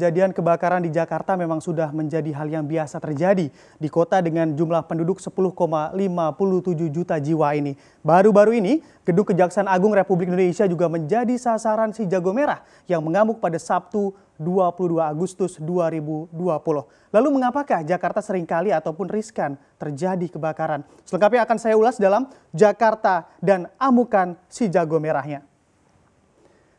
kejadian kebakaran di Jakarta memang sudah menjadi hal yang biasa terjadi di kota dengan jumlah penduduk 10,57 juta jiwa ini. Baru-baru ini, Gedung Kejaksaan Agung Republik Indonesia juga menjadi sasaran si jago merah yang mengamuk pada Sabtu 22 Agustus 2020. Lalu mengapakah Jakarta seringkali ataupun riskan terjadi kebakaran? Selengkapnya akan saya ulas dalam Jakarta dan Amukan Si Jago Merahnya.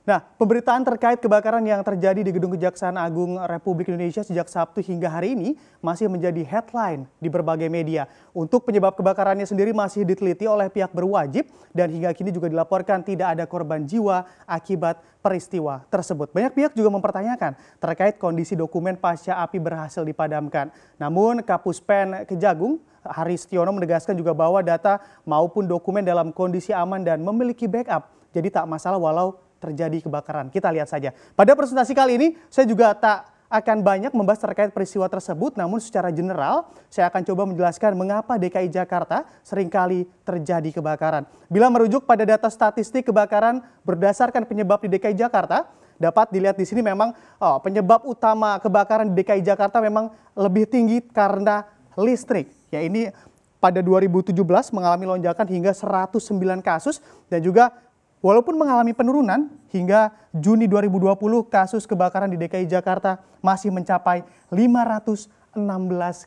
Nah, pemberitaan terkait kebakaran yang terjadi di Gedung Kejaksaan Agung Republik Indonesia sejak Sabtu hingga hari ini masih menjadi headline di berbagai media. Untuk penyebab kebakarannya sendiri masih diteliti oleh pihak berwajib dan hingga kini juga dilaporkan tidak ada korban jiwa akibat peristiwa tersebut. Banyak pihak juga mempertanyakan terkait kondisi dokumen pasca api berhasil dipadamkan. Namun Kapus Pen Kejagung Hari Setiono menegaskan juga bahwa data maupun dokumen dalam kondisi aman dan memiliki backup. Jadi tak masalah walau terjadi kebakaran. Kita lihat saja. Pada presentasi kali ini saya juga tak akan banyak membahas terkait peristiwa tersebut, namun secara general saya akan coba menjelaskan mengapa DKI Jakarta seringkali terjadi kebakaran. Bila merujuk pada data statistik kebakaran berdasarkan penyebab di DKI Jakarta, dapat dilihat di sini memang oh, penyebab utama kebakaran di DKI Jakarta memang lebih tinggi karena listrik. Ya ini pada 2017 mengalami lonjakan hingga 109 kasus dan juga walaupun mengalami penurunan hingga Juni 2020 kasus kebakaran di DKI Jakarta masih mencapai 500 16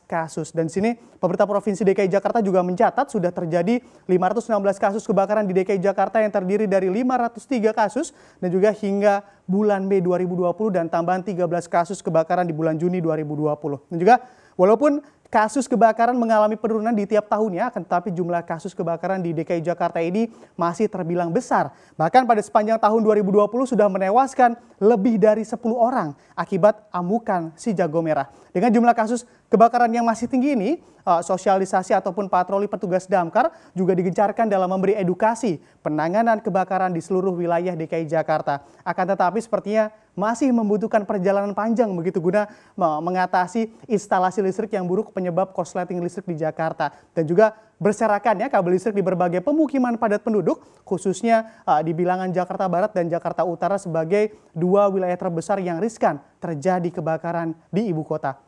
kasus. Dan sini pemerintah Provinsi DKI Jakarta juga mencatat sudah terjadi 516 kasus kebakaran di DKI Jakarta yang terdiri dari 503 kasus dan juga hingga bulan Mei 2020 dan tambahan 13 kasus kebakaran di bulan Juni 2020. Dan juga walaupun kasus kebakaran mengalami penurunan di tiap tahunnya, akan tetapi jumlah kasus kebakaran di DKI Jakarta ini masih terbilang besar. Bahkan pada sepanjang tahun 2020 sudah menewaskan lebih dari 10 orang akibat amukan si jago merah. Dengan jumlah kasus kebakaran yang masih tinggi ini, eh, sosialisasi ataupun patroli petugas damkar juga digencarkan dalam memberi edukasi penanganan kebakaran di seluruh wilayah DKI Jakarta. Akan tetapi sepertinya masih membutuhkan perjalanan panjang begitu guna mengatasi instalasi listrik yang buruk penyebab korsleting listrik di Jakarta dan juga berserakan ya kabel listrik di berbagai pemukiman padat penduduk khususnya uh, di bilangan Jakarta Barat dan Jakarta Utara sebagai dua wilayah terbesar yang riskan terjadi kebakaran di ibu kota.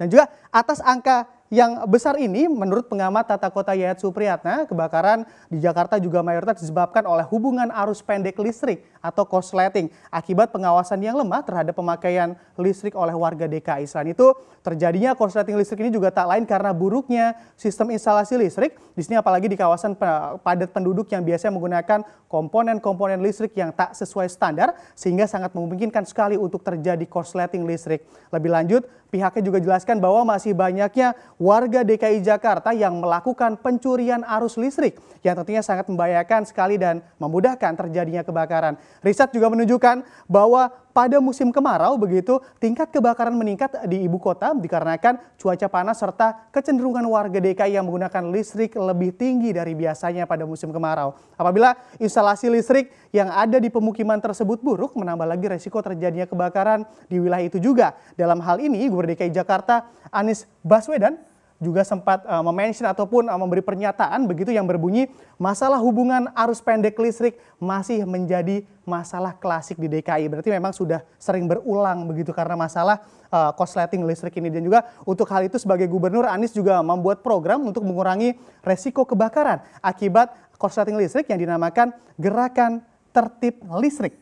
Dan juga atas angka yang besar ini menurut pengamat tata kota Yayat Supriyatna, kebakaran di Jakarta juga mayoritas disebabkan oleh hubungan arus pendek listrik atau korsleting akibat pengawasan yang lemah terhadap pemakaian listrik oleh warga DKI. Selain itu, terjadinya korsleting listrik ini juga tak lain karena buruknya sistem instalasi listrik. Di sini apalagi di kawasan padat penduduk yang biasanya menggunakan komponen-komponen listrik yang tak sesuai standar sehingga sangat memungkinkan sekali untuk terjadi korsleting listrik. Lebih lanjut, pihaknya juga jelaskan bahwa masih banyaknya warga DKI Jakarta yang melakukan pencurian arus listrik yang tentunya sangat membahayakan sekali dan memudahkan terjadinya kebakaran. Riset juga menunjukkan bahwa pada musim kemarau begitu tingkat kebakaran meningkat di ibu kota dikarenakan cuaca panas serta kecenderungan warga DKI yang menggunakan listrik lebih tinggi dari biasanya pada musim kemarau. Apabila instalasi listrik yang ada di pemukiman tersebut buruk menambah lagi resiko terjadinya kebakaran di wilayah itu juga. Dalam hal ini Gubernur DKI Jakarta Anies Baswedan juga sempat uh, memention ataupun uh, memberi pernyataan begitu yang berbunyi masalah hubungan arus pendek listrik masih menjadi masalah klasik di DKI. Berarti memang sudah sering berulang begitu karena masalah uh, korsleting listrik ini dan juga untuk hal itu sebagai gubernur Anies juga membuat program untuk mengurangi resiko kebakaran akibat korsleting listrik yang dinamakan gerakan tertib listrik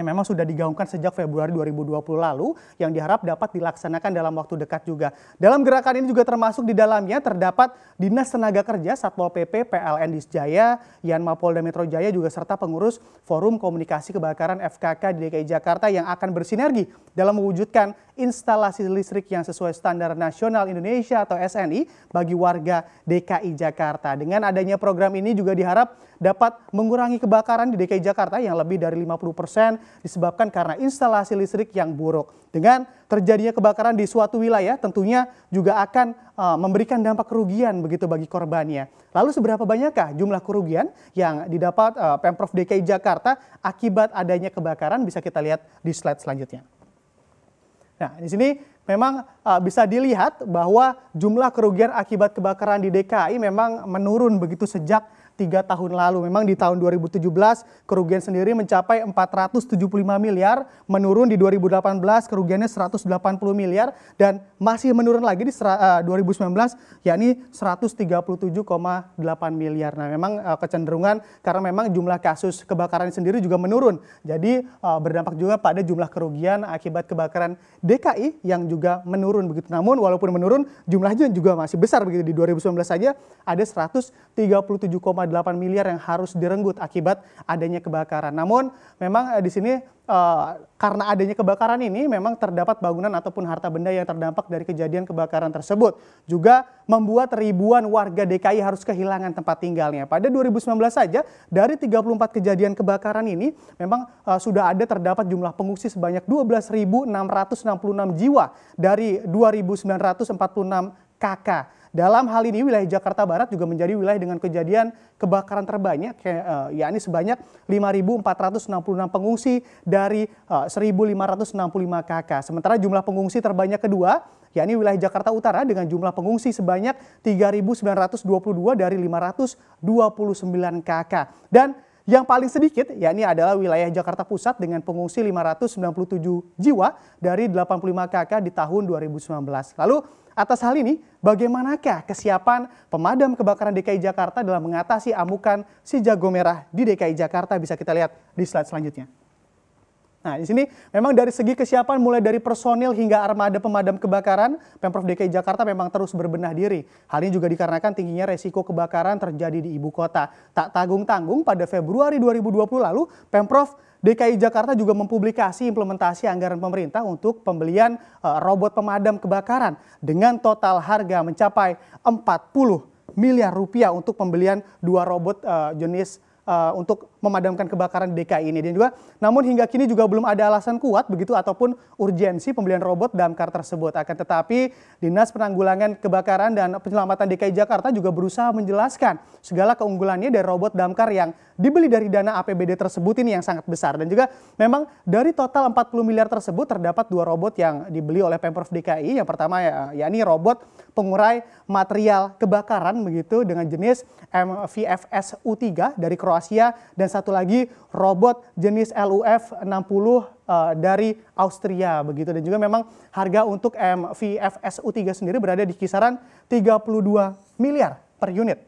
yang memang sudah digaungkan sejak Februari 2020 lalu yang diharap dapat dilaksanakan dalam waktu dekat juga. Dalam gerakan ini juga termasuk di dalamnya terdapat Dinas Tenaga Kerja, Satpol PP, PLN Disjaya, Yanma Polda Metro Jaya juga serta pengurus Forum Komunikasi Kebakaran FKK di DKI Jakarta yang akan bersinergi dalam mewujudkan instalasi listrik yang sesuai standar nasional Indonesia atau SNI bagi warga DKI Jakarta. Dengan adanya program ini juga diharap dapat mengurangi kebakaran di DKI Jakarta yang lebih dari 50 persen disebabkan karena instalasi listrik yang buruk. Dengan terjadinya kebakaran di suatu wilayah tentunya juga akan uh, memberikan dampak kerugian begitu bagi korbannya. Lalu seberapa banyakkah jumlah kerugian yang didapat uh, Pemprov DKI Jakarta akibat adanya kebakaran bisa kita lihat di slide selanjutnya. Nah, di sini memang uh, bisa dilihat bahwa jumlah kerugian akibat kebakaran di DKI memang menurun begitu sejak tiga tahun lalu. Memang di tahun 2017 kerugian sendiri mencapai 475 miliar, menurun di 2018 kerugiannya 180 miliar dan masih menurun lagi di 2019 eh, yakni 137,8 miliar. Nah, memang eh, kecenderungan karena memang jumlah kasus kebakaran sendiri juga menurun. Jadi eh, berdampak juga pada jumlah kerugian akibat kebakaran DKI yang juga menurun begitu. Namun walaupun menurun jumlahnya juga masih besar begitu di 2019 saja ada 137, miliar yang harus direnggut akibat adanya kebakaran. Namun memang eh, di sini eh, karena adanya kebakaran ini memang terdapat bangunan ataupun harta benda yang terdampak dari kejadian kebakaran tersebut. Juga membuat ribuan warga DKI harus kehilangan tempat tinggalnya. Pada 2019 saja dari 34 kejadian kebakaran ini memang eh, sudah ada terdapat jumlah pengungsi sebanyak 12.666 jiwa dari 2.946 KK. Dalam hal ini wilayah Jakarta Barat juga menjadi wilayah dengan kejadian kebakaran terbanyak ya, eh, yakni sebanyak 5.466 pengungsi dari 1.565 eh, KK. Sementara jumlah pengungsi terbanyak kedua yakni wilayah Jakarta Utara dengan jumlah pengungsi sebanyak 3.922 dari 529 KK. Dan yang paling sedikit yakni adalah wilayah Jakarta Pusat dengan pengungsi 597 jiwa dari 85 KK di tahun 2019. Lalu Atas hal ini, bagaimanakah kesiapan pemadam kebakaran DKI Jakarta dalam mengatasi amukan si jago merah di DKI Jakarta bisa kita lihat di slide selanjutnya. Nah, di sini memang dari segi kesiapan mulai dari personil hingga armada pemadam kebakaran, Pemprov DKI Jakarta memang terus berbenah diri. Hal ini juga dikarenakan tingginya resiko kebakaran terjadi di ibu kota. Tak tanggung-tanggung pada Februari 2020 lalu, Pemprov DKI Jakarta juga mempublikasi implementasi anggaran pemerintah untuk pembelian eh, robot pemadam kebakaran dengan total harga mencapai 40 miliar rupiah untuk pembelian dua robot eh, jenis eh, untuk memadamkan kebakaran DKI ini. Dan juga namun hingga kini juga belum ada alasan kuat begitu ataupun urgensi pembelian robot damkar tersebut. Akan tetapi Dinas Penanggulangan Kebakaran dan Penyelamatan DKI Jakarta juga berusaha menjelaskan segala keunggulannya dari robot damkar yang dibeli dari dana APBD tersebut ini yang sangat besar. Dan juga memang dari total 40 miliar tersebut terdapat dua robot yang dibeli oleh Pemprov DKI. Yang pertama ya, yakni robot pengurai material kebakaran begitu dengan jenis MVFS U3 dari Kroasia dan dan satu lagi robot jenis LUF 60 uh, dari Austria begitu dan juga memang harga untuk mvfsu 3 sendiri berada di kisaran 32 miliar per unit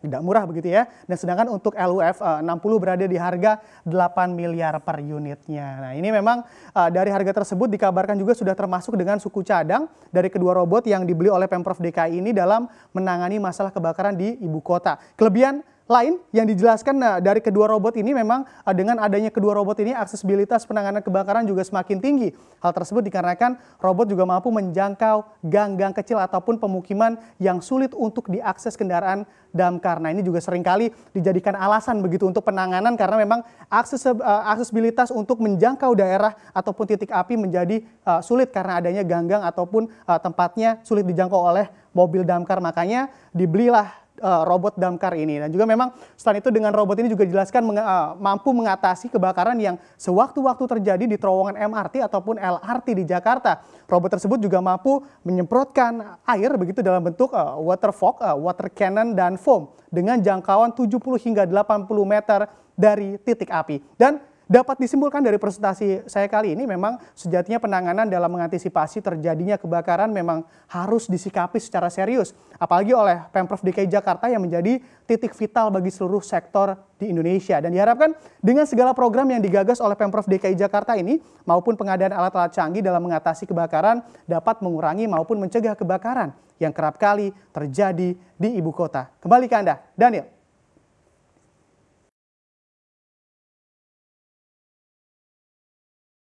tidak murah begitu ya. Dan sedangkan untuk LUF uh, 60 berada di harga 8 miliar per unitnya. Nah ini memang uh, dari harga tersebut dikabarkan juga sudah termasuk dengan suku cadang dari kedua robot yang dibeli oleh Pemprov DKI ini dalam menangani masalah kebakaran di ibu kota. Kelebihan lain yang dijelaskan nah, dari kedua robot ini memang eh, dengan adanya kedua robot ini aksesibilitas penanganan kebakaran juga semakin tinggi. Hal tersebut dikarenakan robot juga mampu menjangkau gang-gang kecil ataupun pemukiman yang sulit untuk diakses kendaraan damkar. karena ini juga seringkali dijadikan alasan begitu untuk penanganan karena memang akses uh, eh, aksesibilitas untuk menjangkau daerah ataupun titik api menjadi uh, sulit karena adanya gang-gang ataupun uh, tempatnya sulit dijangkau oleh mobil damkar. Makanya dibelilah uh, robot damkar ini. Dan juga memang selain itu dengan robot ini juga dijelaskan meng, uh, eh, mampu mengatasi kebakaran yang sewaktu-waktu terjadi di terowongan MRT ataupun LRT di Jakarta. Robot tersebut juga mampu menyemprotkan air begitu dalam bentuk uh, water fog, uh, water cannon dan foam dengan jangkauan 70 hingga 80 meter dari titik api. Dan Dapat disimpulkan dari presentasi saya kali ini memang sejatinya penanganan dalam mengantisipasi terjadinya kebakaran memang harus disikapi secara serius. Apalagi oleh Pemprov DKI Jakarta yang menjadi titik vital bagi seluruh sektor di Indonesia. Dan diharapkan dengan segala program yang digagas oleh Pemprov DKI Jakarta ini maupun pengadaan alat-alat canggih dalam mengatasi kebakaran dapat mengurangi maupun mencegah kebakaran yang kerap kali terjadi di ibu kota. Kembali ke Anda, Daniel.